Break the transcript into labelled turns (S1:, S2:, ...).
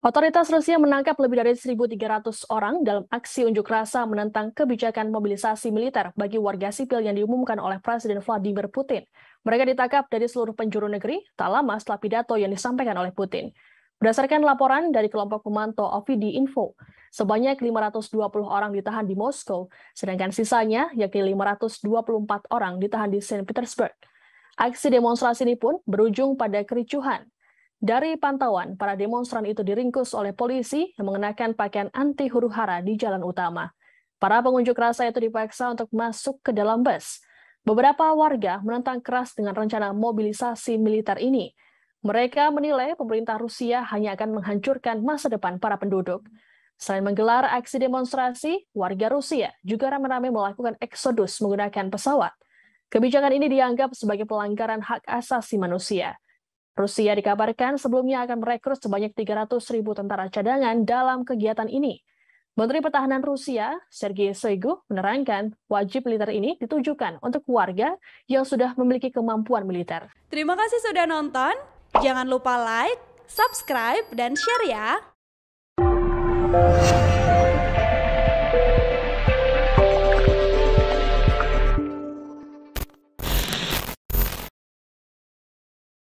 S1: Otoritas Rusia menangkap lebih dari 1.300 orang dalam aksi unjuk rasa menentang kebijakan mobilisasi militer bagi warga sipil yang diumumkan oleh Presiden Vladimir Putin. Mereka ditangkap dari seluruh penjuru negeri tak lama setelah pidato yang disampaikan oleh Putin. Berdasarkan laporan dari kelompok pemantau OVD Info, sebanyak 520 orang ditahan di Moskow, sedangkan sisanya, yakni 524 orang ditahan di St. Petersburg. Aksi demonstrasi ini pun berujung pada kericuhan dari pantauan, para demonstran itu diringkus oleh polisi yang mengenakan pakaian anti huru hara di jalan utama. Para pengunjuk rasa itu dipaksa untuk masuk ke dalam bus. Beberapa warga menentang keras dengan rencana mobilisasi militer ini. Mereka menilai pemerintah Rusia hanya akan menghancurkan masa depan para penduduk. Selain menggelar aksi demonstrasi, warga Rusia juga ramai-ramai melakukan eksodus menggunakan pesawat. Kebijakan ini dianggap sebagai pelanggaran hak asasi manusia. Rusia dikabarkan sebelumnya akan merekrut sebanyak 300 ribu tentara cadangan dalam kegiatan ini. Menteri Pertahanan Rusia, Sergei Shoigu, menerangkan wajib militer ini ditujukan untuk warga yang sudah memiliki kemampuan
S2: militer. Terima kasih sudah nonton. Jangan lupa like, subscribe, dan share ya.